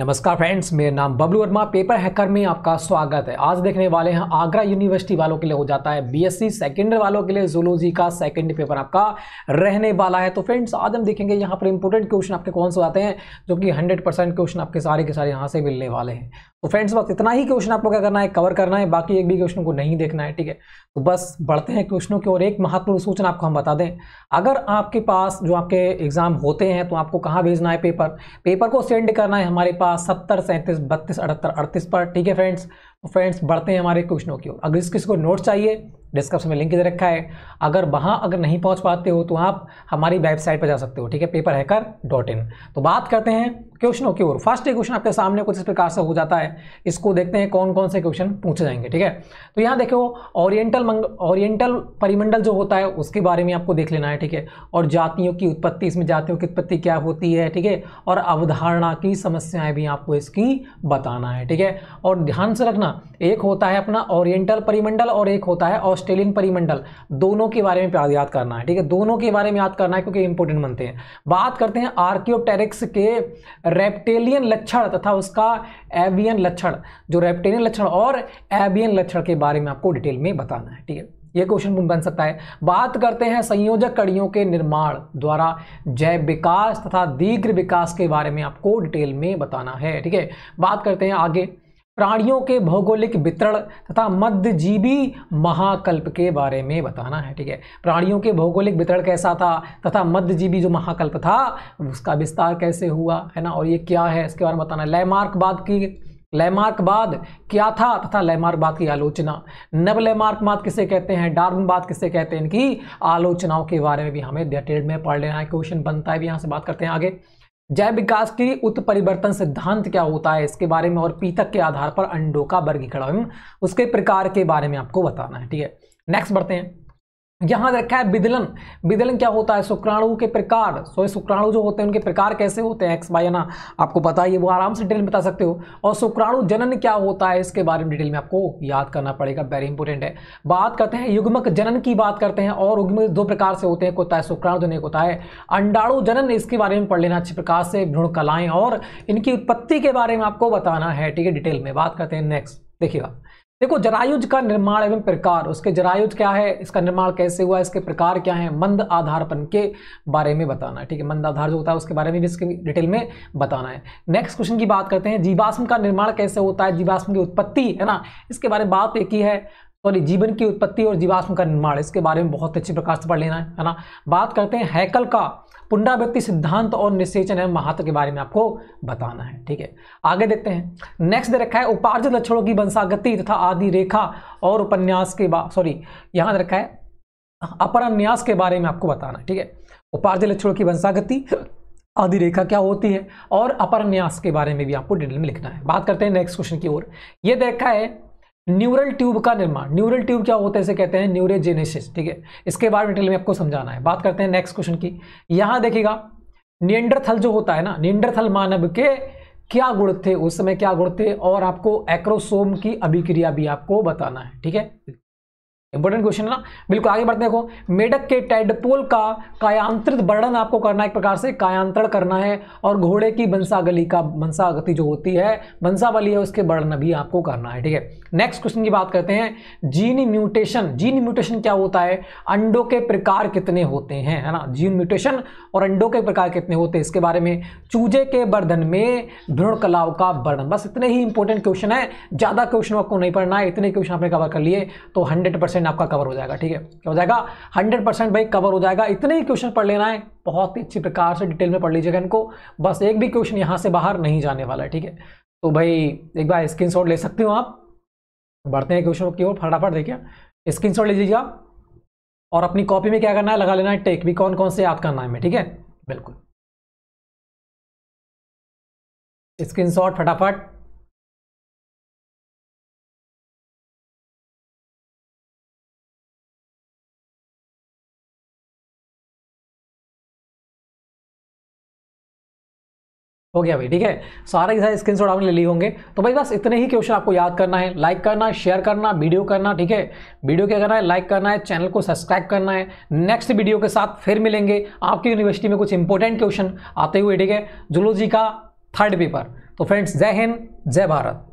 नमस्कार फ्रेंड्स मेरा नाम बबलू वर्मा पेपर हैकर में आपका स्वागत है आज देखने वाले हैं आगरा यूनिवर्सिटी वालों के लिए हो जाता है बीएससी सेकेंड वालों के लिए जोलॉजी का सेकेंड पेपर आपका रहने वाला है तो फ्रेंड्स आज हम देखेंगे यहाँ पर इंपॉर्टेंट क्वेश्चन आपके कौन से आते हैं जो कि हंड्रेड क्वेश्चन आपके सारे के सारे यहाँ से मिलने वाले हैं तो फ्रेंड्स बस इतना ही क्वेश्चन आपको क्या करना है कवर करना है बाकी एक भी क्वेश्चन को नहीं देखना है ठीक है तो बस बढ़ते हैं क्वेश्चनों की और एक महत्वपूर्ण सूचना आपको हम बता दें अगर आपके पास जो आपके एग्जाम होते हैं तो आपको कहाँ भेजना है पेपर पेपर को सेंड करना है हमारे पास सत्तर सैंतीस बत्तीस अठहत्तर अड़तीस पर ठीक है फ्रेंड्स तो फ्रेंड्स बढ़ते हैं हमारे क्वेश्चनों की ओर अगर इस किसी को नोट चाहिए डिस्क्रिप्शन में लिंक दे रखा है अगर वहाँ अगर नहीं पहुँच पाते हो तो आप हमारी वेबसाइट पर जा सकते हो ठीक है पेपर हैकर डॉट इन तो बात करते हैं क्वेश्चनों की ओर फर्स्ट क्वेश्चन आपके सामने कुछ इस प्रकार से हो जाता है इसको देखते हैं कौन कौन से क्वेश्चन पूछे जाएंगे ठीक है तो यहाँ देखो ओरिएंटल ओरिएंटल परिमंडल जो होता है उसके बारे में आपको देख लेना है ठीक है और जातियों की उत्पत्ति इसमें जातियों की उत्पत्ति क्या होती है ठीक है और अवधारणा की समस्याएँ भी आपको इसकी बताना है ठीक है और ध्यान से रखना एक होता है अपना ओरिएंटल परिमंडल और एक होता है ऑस्ट्रेलियन परिमंडल दोनों के बारे में याद करना है ठीक है दोनों के बारे में याद करना है क्योंकि इंपोर्टेंट बनते हैं बात करते हैं आर्कियोटेरिक्स के रेप्टेलियन लक्षण तथा उसका एवियन लक्षण जो रेप्टेलियन लक्षण और एवियन लक्षण के बारे में आपको डिटेल में बताना है ठीक है ये क्वेश्चन बन सकता है बात करते हैं संयोजक कड़ियों के निर्माण द्वारा जैव विकास तथा दीर्घ विकास के बारे में आपको डिटेल में बताना है ठीक है बात करते हैं आगे प्राणियों के भौगोलिक वितरण तथा मध्यजीवी महाकल्प के बारे में बताना है ठीक है प्राणियों के भौगोलिक वितरण कैसा था तथा मध्यजीवी जो महाकल्प था उसका विस्तार कैसे हुआ है ना और ये क्या है इसके बारे में बताना बाद की बाद क्या था तथा बाद की आलोचना बाद किसे कहते हैं बाद किसे कहते हैं इनकी आलोचनाओं के बारे में भी हमें डिटेल में पढ़ लेना है क्वेश्चन बनता है भी यहाँ से बात करते हैं आगे जैव विकास की उत्परिवर्तन सिद्धांत क्या होता है इसके बारे में और पीतक के आधार पर अंडों का वर्गीकरण उसके प्रकार के बारे में आपको बताना है ठीक है नेक्स्ट बढ़ते हैं यहां रखा है विदलन विदलन क्या होता है शुक्राणु के प्रकार सो शुक्राणु जो होते हैं उनके प्रकार कैसे होते हैं एक्स बायना आपको पता है वो आराम से डिटेल में बता सकते हो और शुक्राणु जनन क्या होता है इसके बारे में डिटेल में आपको याद करना पड़ेगा वेरी इंपॉर्टेंट है बात करते हैं युग्मक जनन की बात करते हैं और युग्मक दो प्रकार से होते हैं होता है शुक्राणु जन एक होता है अंडाणु जनन इसके बारे में पढ़ लेना अच्छे प्रकार से भ्रूण कलाएं और इनकी उत्पत्ति के बारे में आपको बताना है ठीक है डिटेल में बात करते हैं नेक्स्ट देखिएगा देखो जरायुज का निर्माण एवं प्रकार उसके जरायुज क्या है इसका निर्माण कैसे हुआ इसके प्रकार क्या है मंद आधारपन के बारे में बताना है ठीक है मंद आधार जो होता है उसके बारे में भी इसके डिटेल में बताना है नेक्स्ट क्वेश्चन की बात करते हैं जीवाश्म का निर्माण कैसे होता है जीवाश्म की उत्पत्ति है ना इसके बारे में बात एक ही है सॉरी जीवन की उत्पत्ति और जीवाश्म का निर्माण इसके बारे में बहुत अच्छे प्रकाश से पढ़ लेना है ना बात करते हैं हैकल का पुनरावृत्ति सिद्धांत और निषेचन है महात्व के बारे में आपको बताना है ठीक है आगे देखते हैं नेक्स्ट दे रखा है उपार्जित लक्षणों की वंशागति तथा आदि रेखा और उपन्यास के बाद सॉरी यहाँ रखा है अपरन्यास के बारे में आपको बताना है ठीक है उपार्जित लक्षणों की वंशागति आदि रेखा क्या होती है और अपरन्यास के बारे में भी आपको डिटेल में लिखना है बात करते हैं नेक्स्ट क्वेश्चन की ओर यह देखा है न्यूरल ट्यूब का निर्माण न्यूरल ट्यूब क्या होता है इसे कहते हैं न्यूरेजेनेसिस ठीक है इसके बारे में डिटेल में आपको समझाना है बात करते हैं नेक्स्ट क्वेश्चन की यहां देखिएगा नियंडरथल जो होता है ना नियंडरथल मानव के क्या गुण थे उस समय क्या गुण थे और आपको एक्रोसोम की अभिक्रिया भी आपको बताना है ठीक है इंपॉर्टेंट क्वेश्चन है ना बिल्कुल आगे बढ़ते देखो मेढक के टेडपोल का कायांत्रित वर्णन आपको करना एक प्रकार से कायांतरण करना है और घोड़े की बंसागली का बंसागति जो होती है बंसावली है उसके वर्णन भी आपको करना है ठीक है नेक्स्ट क्वेश्चन की बात करते हैं जीन म्यूटेशन जीन म्यूटेशन क्या होता है अंडों के प्रकार कितने होते हैं है ना जीन म्यूटेशन और अंडों के प्रकार कितने होते हैं इसके बारे में चूजे के वर्धन में भ्रूण कलाओं का वर्णन बस इतने ही इंपॉर्टेंट क्वेश्चन है ज़्यादा क्वेश्चन आपको नहीं पढ़ना है इतने क्वेश्चन आपने कवर कर लिए तो हंड्रेड परसेंट आपका कवर हो जाएगा ठीक है क्या हो जाएगा हंड्रेड परसेंट भाई कवर हो जाएगा इतने ही क्वेश्चन पढ़ लेना है बहुत ही अच्छी प्रकार से डिटेल में पढ़ लीजिएगा इनको बस एक भी क्वेश्चन यहाँ से बाहर नहीं जाने वाला है ठीक है तो भाई एक बार स्क्रीन ले सकते हो आप बढ़ते हैं क्वेश्चन की ओर फटाफट देखिए स्क्रीन ले लीजिए आप और अपनी कॉपी में क्या करना है लगा लेना है टेक भी कौन कौन से याद करना है ठीक है बिल्कुल स्क्रीन फटाफट हो गया भाई ठीक है सारे के सारे स्क्रीन शॉट आपने ले लिए होंगे तो भाई बस इतने ही क्वेश्चन आपको याद करना है लाइक करना शेयर करना वीडियो करना ठीक है वीडियो क्या करना है लाइक करना है चैनल को सब्सक्राइब करना है नेक्स्ट वीडियो के साथ फिर मिलेंगे आपकी यूनिवर्सिटी में कुछ इंपॉर्टेंट क्वेश्चन आते हुए ठीक है जुलोजी का थर्ड पेपर तो फ्रेंड्स जय हिंद जय भारत